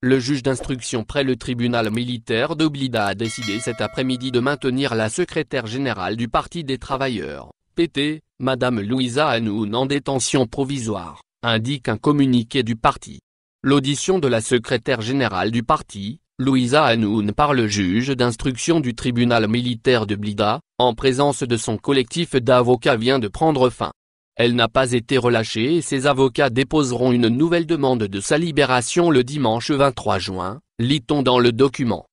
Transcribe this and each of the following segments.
Le juge d'instruction près le tribunal militaire de Blida a décidé cet après-midi de maintenir la secrétaire générale du Parti des travailleurs, PT, Madame Louisa Hanoun en détention provisoire, indique un communiqué du parti. L'audition de la secrétaire générale du parti, Louisa Hanoun par le juge d'instruction du tribunal militaire de Blida, en présence de son collectif d'avocats vient de prendre fin. Elle n'a pas été relâchée et ses avocats déposeront une nouvelle demande de sa libération le dimanche 23 juin, lit-on dans le document.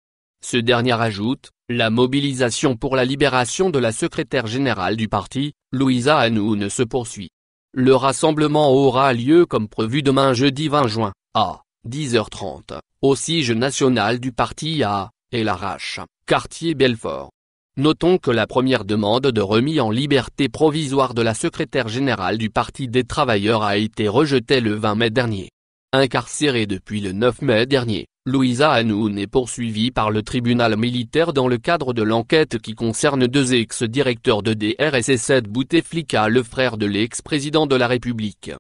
Ce dernier ajoute, la mobilisation pour la libération de la secrétaire générale du parti, Louisa Hanoun se poursuit. Le rassemblement aura lieu comme prévu demain jeudi 20 juin, à 10h30, au siège national du parti à, et l'arrache quartier Belfort. Notons que la première demande de remis en liberté provisoire de la secrétaire générale du Parti des travailleurs a été rejetée le 20 mai dernier. Incarcérée depuis le 9 mai dernier, Louisa Hanoun est poursuivie par le tribunal militaire dans le cadre de l'enquête qui concerne deux ex-directeurs de DRSS Bouteflika le frère de l'ex-président de la République.